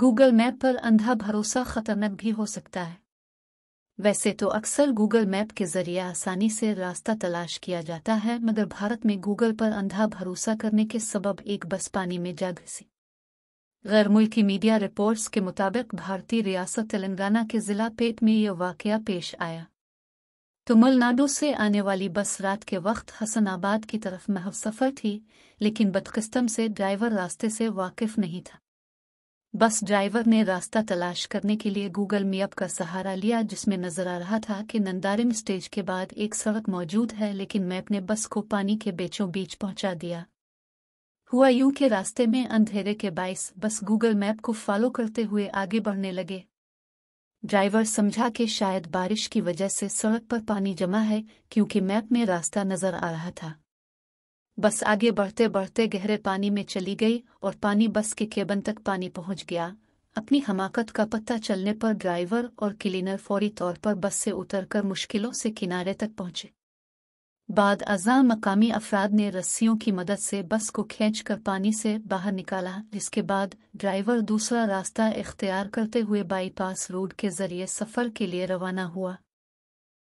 Google map पर अंधा भरोसा खतरनाक भी हो सकता है वैसे तो अक्सर गूगल मैप के जरिए आसानी से रास्ता तलाश किया जाता है मगर भारत में गूगल पर अंधा भरोसा करने के सबब एक बस पानी में जा घुसी गैर मुल्की मीडिया रिपोर्ट्स के मुताबिक भारतीय रियासत तेलंगाना के जिला पेट में यह वाक़ पेश आया तमिलनाडु से आने वाली बस रात के वक्त हसनाबाद की तरफ महव सफर थी लेकिन बदकस्तम से ड्राइवर रास्ते से वाकिफ नहीं था बस ड्राइवर ने रास्ता तलाश करने के लिए गूगल मैप का सहारा लिया जिसमें नजर आ रहा था कि नंदारिम स्टेज के बाद एक सड़क मौजूद है लेकिन मैप ने बस को पानी के बेचों बीच पहुंचा दिया हुआ यूं के रास्ते में अंधेरे के बाइस बस गूगल मैप को फॉलो करते हुए आगे बढ़ने लगे ड्राइवर समझा कि शायद बारिश की वजह से सड़क पर पानी जमा है क्योंकि मैप में रास्ता नजर आ रहा था बस आगे बढ़ते बढ़ते गहरे पानी में चली गई और पानी बस के केबन तक पानी पहुंच गया अपनी हमाकत का पता चलने पर ड्राइवर और क्लीनर फौरी तौर पर बस से उतरकर मुश्किलों से किनारे तक पहुंचे बाद अजा मकामी अफराद ने रस्सियों की मदद से बस को खींचकर पानी से बाहर निकाला जिसके बाद ड्राइवर दूसरा रास्ता इख्तियार करते हुए बाईपास रोड के जरिए सफर के लिए रवाना हुआ